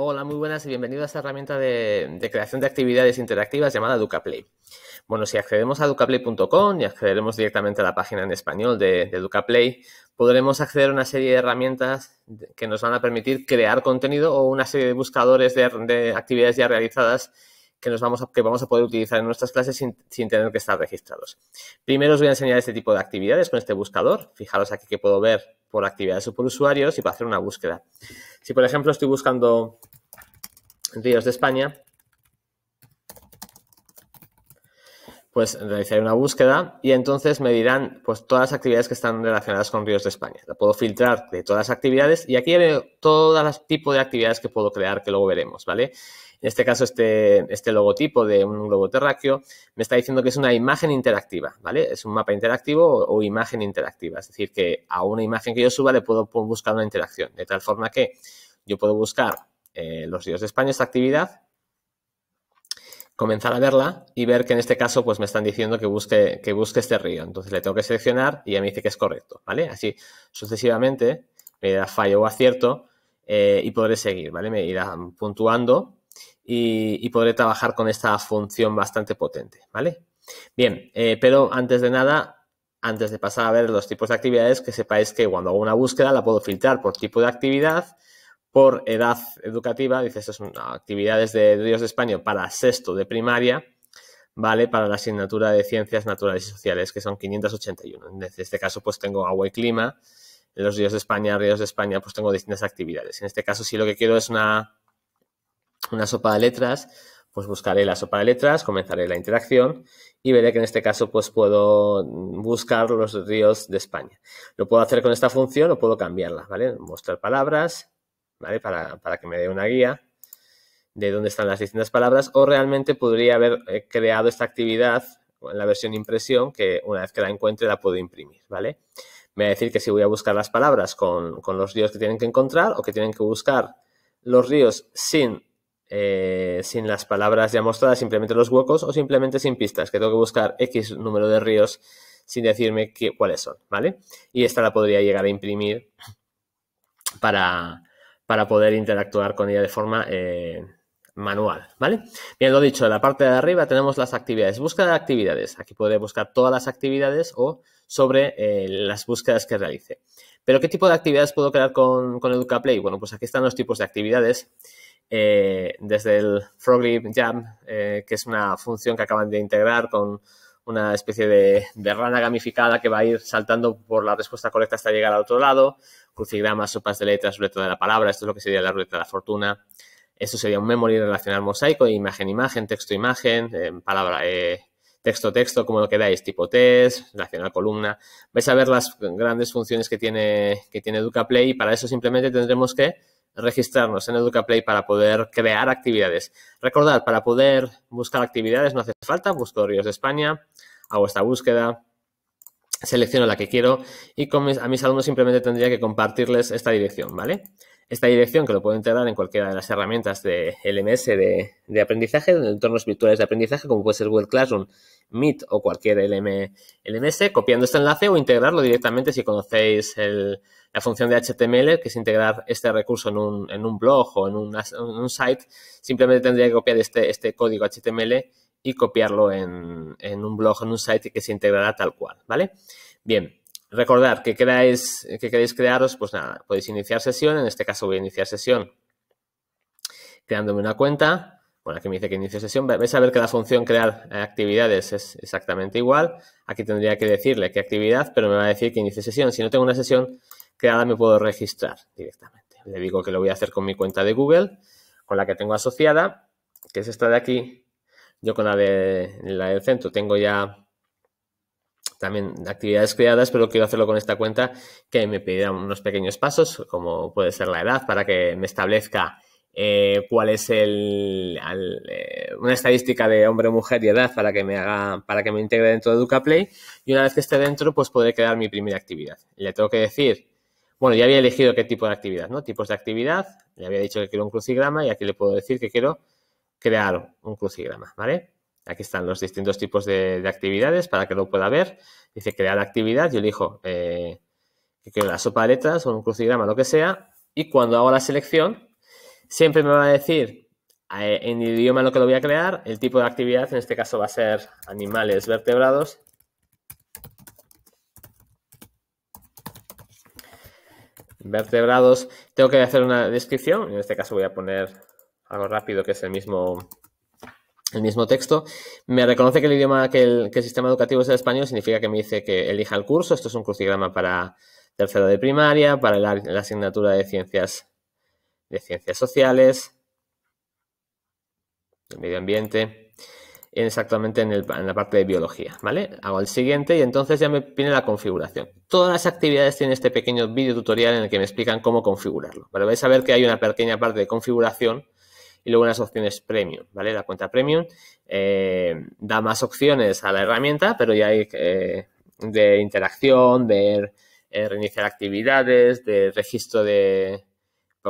Hola, muy buenas y bienvenidos a esta herramienta de, creación de actividades interactivas llamada DucaPlay. Bueno, si accedemos a ducaplay.com y accederemos directamente a la página en español de, DucaPlay, podremos acceder a una serie de herramientas que nos van a permitir crear contenido o una serie de buscadores de, actividades ya realizadas que, nos vamos a, que vamos a poder utilizar en nuestras clases sin, tener que estar registrados. Primero os voy a enseñar este tipo de actividades con este buscador. Fijaros aquí que puedo ver por actividades o por usuarios y para hacer una búsqueda. Si, por ejemplo, estoy buscando ríos de España, pues realizaré una búsqueda y entonces me dirán pues todas las actividades que están relacionadas con ríos de España. La puedo filtrar de todas las actividades y aquí veo todo los tipos de actividades que puedo crear que luego veremos, ¿vale? En este caso, este, este logotipo de un globo terráqueo me está diciendo que es una imagen interactiva, ¿vale? Es un mapa interactivo o, imagen interactiva. Es decir, que a una imagen que yo suba le puedo, buscar una interacción. De tal forma que yo puedo buscar eh, los ríos de España, esta actividad, comenzar a verla y ver que en este caso pues me están diciendo que busque, que busque este río. Entonces le tengo que seleccionar y ya me dice que es correcto, ¿vale? Así sucesivamente me da fallo o acierto eh, y podré seguir, ¿vale? Me irá puntuando y, podré trabajar con esta función bastante potente, ¿vale? Bien, eh, pero antes de nada, antes de pasar a ver los tipos de actividades, que sepáis que cuando hago una búsqueda la puedo filtrar por tipo de actividad, por edad educativa, dice, estas son actividades de Ríos de España para sexto de primaria, ¿vale? Para la asignatura de Ciencias Naturales y Sociales, que son 581. En este, este caso, pues tengo agua y clima. En los Ríos de España, Ríos de España, pues tengo distintas actividades. En este caso, si lo que quiero es una, una sopa de letras, pues buscaré la sopa de letras, comenzaré la interacción y veré que en este caso pues puedo buscar los ríos de España. Lo puedo hacer con esta función o puedo cambiarla, ¿vale? Mostrar palabras, ¿vale? Para, que me dé una guía de dónde están las distintas palabras o realmente podría haber eh, creado esta actividad en la versión impresión que una vez que la encuentre la puedo imprimir, ¿vale? Me va a decir que si voy a buscar las palabras con, los ríos que tienen que encontrar o que tienen que buscar los ríos sin, eh, sin las palabras ya mostradas, simplemente los huecos o simplemente sin pistas, que tengo que buscar X número de ríos sin decirme qué, cuáles son, ¿vale? Y esta la podría llegar a imprimir para, para poder interactuar con ella de forma eh, manual, ¿vale? Bien, lo dicho, en la parte de arriba tenemos las actividades, búsqueda de actividades. Aquí puede buscar todas las actividades o sobre eh, las búsquedas que realice. Pero, ¿qué tipo de actividades puedo crear con, con EducaPlay? Bueno, pues aquí están los tipos de actividades. Eh, desde el Frogly Jam, que es una función que acaban de integrar con una especie de, rana gamificada que va a ir saltando por la respuesta correcta hasta llegar al otro lado, crucigramas, sopas de letras, ruleta de la palabra, esto es lo que sería la ruleta de la fortuna. Esto sería un memory relacional mosaico, imagen-imagen, texto-imagen, eh, palabra, texto-texto, eh, como lo queráis, tipo test, relacional columna. Vais a ver las grandes funciones que tiene, que tiene DucaPlay y para eso simplemente tendremos que registrarnos en EducaPlay para poder crear actividades. Recordad, para poder buscar actividades no hace falta, busco Ríos de España, hago esta búsqueda, selecciono la que quiero y a mis alumnos simplemente tendría que compartirles esta dirección, ¿vale? Esta dirección que lo puedo integrar en cualquiera de las herramientas de LMS de, aprendizaje, en entornos virtuales de aprendizaje, como puede ser Google Classroom, Meet o cualquier LMS, copiando este enlace o integrarlo directamente si conocéis el, la función de HTML, que es integrar este recurso en un, blog o en, un site, simplemente tendría que copiar este, este código HTML y copiarlo en, un blog, en un site que se integrará tal cual, ¿vale? Bien, recordar que queráis, que queréis crearos, pues nada, podéis iniciar sesión, en este caso voy a iniciar sesión creándome una cuenta, bueno, aquí me dice que inicie sesión. Vais a ver que la función crear actividades es exactamente igual. Aquí tendría que decirle qué actividad, pero me va a decir que inicie sesión. Si no tengo una sesión, que ahora me puedo registrar directamente. Le digo que lo voy a hacer con mi cuenta de Google, con la que tengo asociada, que es esta de aquí. Yo con la, de, la del centro tengo ya también actividades creadas, pero quiero hacerlo con esta cuenta que me pedirá unos pequeños pasos, como puede ser la edad, para que me establezca eh, cuál es el, eh, una estadística de hombre, mujer y edad para que me haga, para que me integre dentro de EducaPlay. Y una vez que esté dentro, pues podré crear mi primera actividad. Le tengo que decir bueno, ya había elegido qué tipo de actividad, ¿no? Tipos de actividad, le había dicho que quiero un crucigrama y aquí le puedo decir que quiero crear un crucigrama, ¿vale? Aquí están los distintos tipos de, actividades para que lo pueda ver. Dice crear actividad, yo elijo eh, que quiero la sopa de letras o un crucigrama, lo que sea, y cuando hago la selección, siempre me va a decir eh, en el idioma lo que lo voy a crear, el tipo de actividad, en este caso va a ser animales vertebrados, vertebrados, tengo que hacer una descripción. En este caso voy a poner algo rápido que es el mismo, el mismo texto. Me reconoce que el idioma, que el, sistema educativo es el español, significa que me dice que elija el curso. Esto es un crucigrama para tercero de primaria, para la, asignatura de ciencias, de ciencias sociales, el medio ambiente exactamente en, la parte de biología, ¿vale? Hago el siguiente y entonces ya me viene la configuración. Todas las actividades tienen este pequeño vídeo tutorial en el que me explican cómo configurarlo, Pero Vais a ver que hay una pequeña parte de configuración y luego unas opciones premium, ¿vale? La cuenta premium eh, da más opciones a la herramienta, pero ya hay eh, de interacción, de eh, reiniciar actividades, de registro de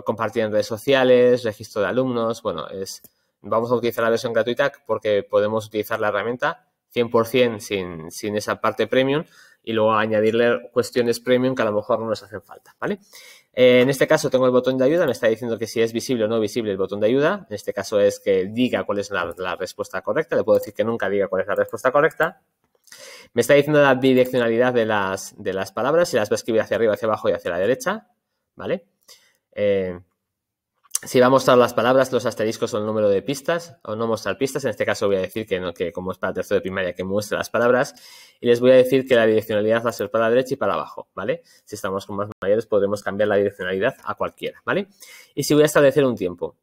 compartir en redes sociales, registro de alumnos, bueno, es vamos a utilizar la versión gratuita porque podemos utilizar la herramienta 100% sin, sin esa parte premium y luego añadirle cuestiones premium que a lo mejor no nos hacen falta, ¿vale? Eh, en este caso tengo el botón de ayuda, me está diciendo que si es visible o no visible el botón de ayuda. En este caso es que diga cuál es la, respuesta correcta. Le puedo decir que nunca diga cuál es la respuesta correcta. Me está diciendo la direccionalidad de las, de las palabras, si las va a escribir hacia arriba, hacia abajo y hacia la derecha, ¿vale? Eh, si va a mostrar las palabras, los asteriscos o el número de pistas, o no mostrar pistas, en este caso voy a decir que, que como es para tercero de primaria, que muestre las palabras, y les voy a decir que la direccionalidad va a ser para la derecha y para abajo, ¿vale? Si estamos con más mayores podremos cambiar la direccionalidad a cualquiera, ¿vale? Y si voy a establecer un tiempo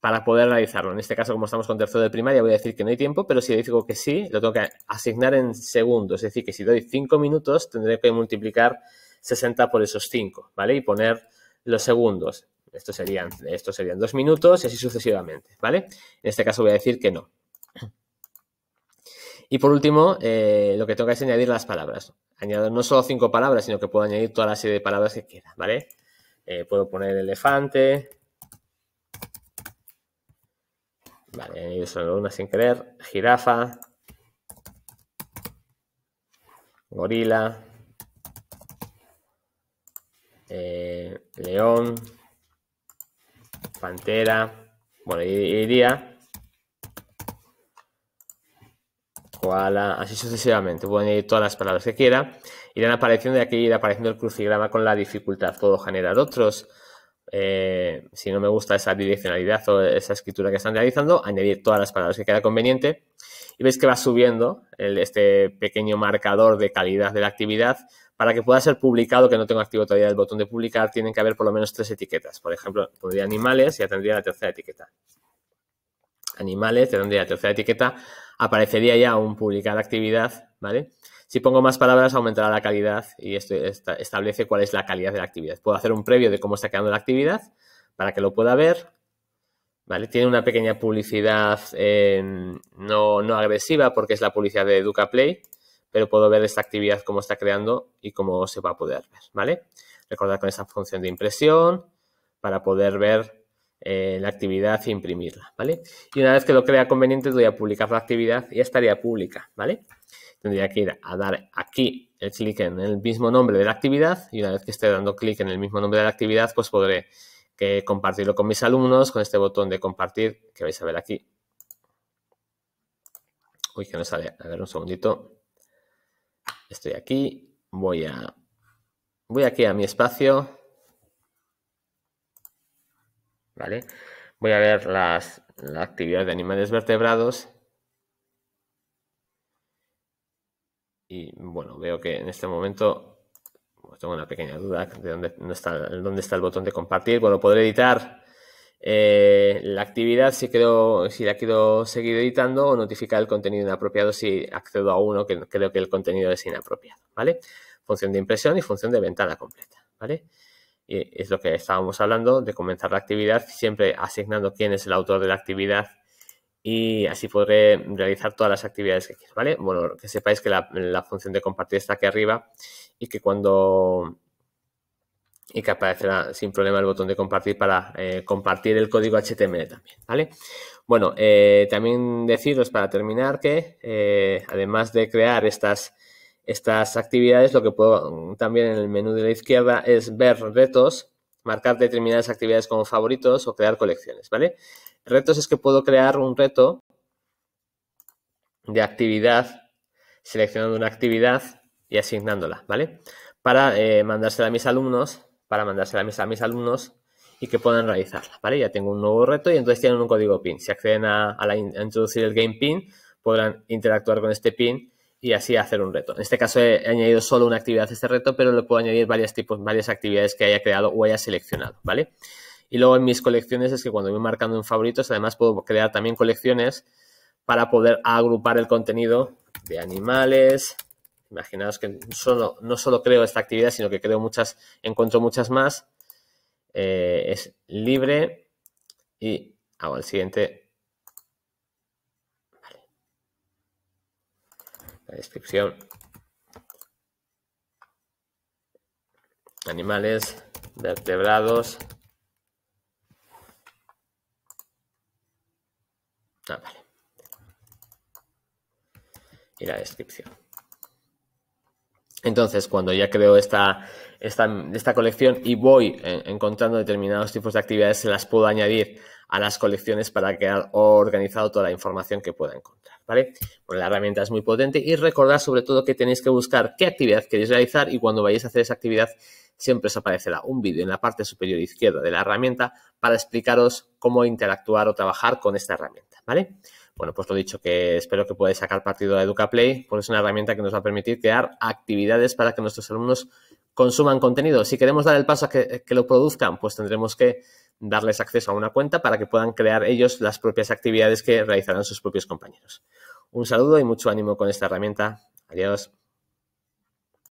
para poder realizarlo, en este caso como estamos con tercero de primaria voy a decir que no hay tiempo, pero si digo que sí, lo tengo que asignar en segundos, es decir, que si doy 5 minutos tendré que multiplicar 60 por esos 5, ¿vale? Y poner los segundos. Esto serían, serían dos minutos y así sucesivamente, ¿vale? En este caso voy a decir que no. Y por último, eh, lo que tengo es añadir las palabras. Añado no solo cinco palabras, sino que puedo añadir toda la serie de palabras que quiera, ¿vale? Eh, puedo poner elefante. Vale, solo una sin querer. Jirafa. Gorila. Eh, león. Pantera. Bueno, iría. así sucesivamente. Pueden añadir todas las palabras que quiera. Irán apareciendo de aquí irá apareciendo el crucigrama con la dificultad. Puedo generar otros. Eh, si no me gusta esa direccionalidad o esa escritura que están realizando, añadir todas las palabras que queda conveniente. Y veis que va subiendo este pequeño marcador de calidad de la actividad para que pueda ser publicado, que no tengo activo todavía el botón de publicar, tienen que haber por lo menos tres etiquetas. Por ejemplo, pondría animales y ya tendría la tercera etiqueta. Animales, tendría la tercera etiqueta. Aparecería ya un publicar actividad, ¿vale? Si pongo más palabras, aumentará la calidad y esto establece cuál es la calidad de la actividad. Puedo hacer un previo de cómo está quedando la actividad para que lo pueda ver. ¿Vale? Tiene una pequeña publicidad eh, no, no, agresiva porque es la publicidad de EducaPlay pero puedo ver esta actividad cómo está creando y cómo se va a poder ver, ¿vale? Recordar con esa función de impresión para poder ver eh, la actividad e imprimirla, ¿vale? Y una vez que lo crea conveniente, doy a publicar la actividad y estaría pública, ¿vale? Tendría que ir a dar aquí el clic en el mismo nombre de la actividad y una vez que esté dando clic en el mismo nombre de la actividad, pues podré eh, compartirlo con mis alumnos con este botón de compartir que vais a ver aquí. Uy, que no sale. A ver, un segundito. Estoy aquí, voy a voy aquí a mi espacio. ¿Vale? Voy a ver las, la actividad de animales vertebrados. Y bueno, veo que en este momento tengo una pequeña duda de dónde, está, dónde está el botón de compartir. Bueno, podré editar eh, la actividad, si, si la quiero seguir editando o notificar el contenido inapropiado si accedo a uno que creo que el contenido es inapropiado, ¿vale? Función de impresión y función de ventana completa, ¿vale? Y es lo que estábamos hablando de comenzar la actividad siempre asignando quién es el autor de la actividad y así podré realizar todas las actividades que quiero, ¿vale? Bueno, que sepáis que la, la función de compartir está aquí arriba y que cuando y que aparecerá sin problema el botón de compartir para eh, compartir el código HTML también, ¿vale? Bueno, eh, también deciros para terminar que eh, además de crear estas, estas actividades, lo que puedo mm, también en el menú de la izquierda es ver retos, marcar determinadas actividades como favoritos o crear colecciones, ¿vale? Retos es que puedo crear un reto de actividad, seleccionando una actividad y asignándola, ¿vale? Para mandársela a mis alumnos para mandársela a mis, a mis alumnos y que puedan realizarla, ¿vale? Ya tengo un nuevo reto y entonces tienen un código PIN. Si acceden a, la, introducir el game PIN, podrán interactuar con este PIN y así hacer un reto. En este caso he añadido solo una actividad a este reto, pero le puedo añadir varios tipos, varias actividades que haya creado o haya seleccionado, ¿vale? Y luego en mis colecciones es que cuando voy marcando en favoritos, además puedo crear también colecciones para poder agrupar el contenido de animales, Imaginaos que solo, no solo creo esta actividad, sino que creo muchas, encuentro muchas más. Eh, es libre y hago el siguiente. Vale. La descripción. Animales, vertebrados, Ah, vale. Y la descripción. Entonces, cuando ya creo esta, esta, esta colección y voy eh, encontrando determinados tipos de actividades, se las puedo añadir a las colecciones para quedar organizado toda la información que pueda encontrar, ¿vale? la herramienta es muy potente y recordad sobre todo que tenéis que buscar qué actividad queréis realizar y cuando vayáis a hacer esa actividad siempre os aparecerá un vídeo en la parte superior izquierda de la herramienta para explicaros cómo interactuar o trabajar con esta herramienta, ¿vale? Bueno, pues lo dicho, que espero que podáis sacar partido de EducaPlay, porque es una herramienta que nos va a permitir crear actividades para que nuestros alumnos consuman contenido. Si queremos dar el paso a que lo produzcan, pues tendremos que darles acceso a una cuenta para que puedan crear ellos las propias actividades que realizarán sus propios compañeros. Un saludo y mucho ánimo con esta herramienta. Adiós.